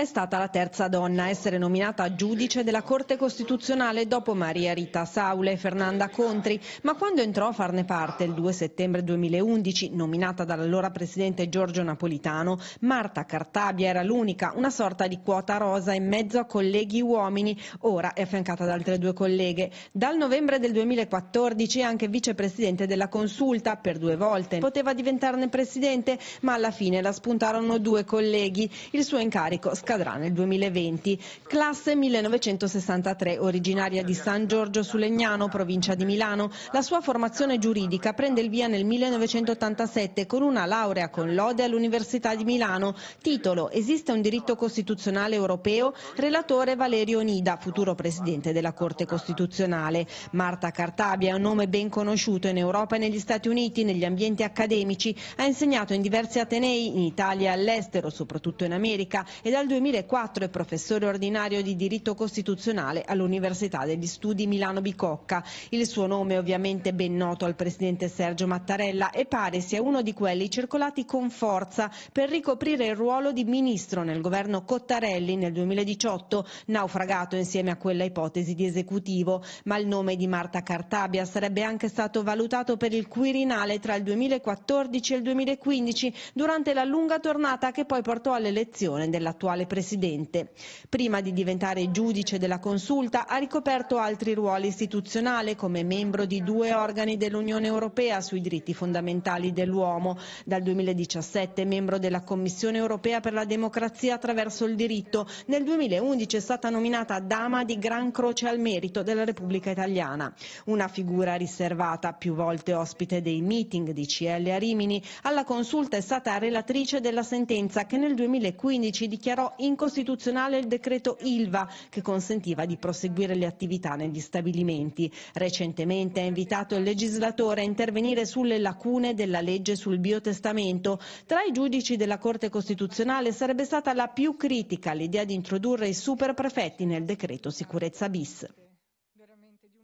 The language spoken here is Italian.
È stata la terza donna a essere nominata giudice della Corte Costituzionale dopo Maria Rita Saule e Fernanda Contri, ma quando entrò a farne parte il 2 settembre 2011, nominata dall'allora presidente Giorgio Napolitano, Marta Cartabia era l'unica, una sorta di quota rosa in mezzo a colleghi uomini, ora è affiancata da altre due colleghe. Dal novembre del 2014 è anche vicepresidente della Consulta per due volte. Poteva diventarne presidente, ma alla fine la spuntarono due colleghi. Il suo incarico accadrà nel 2020. Classe 1963, originaria di San Giorgio Sulegnano, provincia di Milano, la sua formazione giuridica prende il via nel 1987 con una laurea con lode all'Università di Milano. Titolo Esiste un diritto costituzionale europeo? Relatore Valerio Nida, futuro presidente della Corte Costituzionale. Marta Cartabia è un nome ben conosciuto in Europa e negli Stati Uniti, negli ambienti accademici. Ha insegnato in diversi atenei, in Italia e all'estero, soprattutto in America, e dal 2004 è professore ordinario di diritto costituzionale all'Università degli Studi Milano Bicocca. Il suo nome è ovviamente ben noto al presidente Sergio Mattarella e pare sia uno di quelli circolati con forza per ricoprire il ruolo di ministro nel governo Cottarelli nel 2018, naufragato insieme a quella ipotesi di esecutivo. Ma il nome di Marta Cartabia sarebbe anche stato valutato per il Quirinale tra il 2014 e il 2015 durante la lunga tornata che poi portò all'elezione dell'attuale attuale presidente. Prima di diventare giudice della consulta ha ricoperto altri ruoli istituzionali come membro di due organi dell'Unione Europea sui diritti fondamentali dell'uomo, dal 2017 membro della Commissione Europea per la democrazia attraverso il diritto, nel 2011 è stata nominata dama di Gran Croce al Merito della Repubblica Italiana, una figura riservata più volte ospite dei meeting di CL a Rimini, alla consulta è stata relatrice della sentenza che nel 2015 dichiarò dichiarò incostituzionale il decreto ILVA che consentiva di proseguire le attività negli stabilimenti. Recentemente ha invitato il legislatore a intervenire sulle lacune della legge sul biotestamento. Tra i giudici della Corte Costituzionale sarebbe stata la più critica l'idea di introdurre i superprefetti nel decreto sicurezza bis.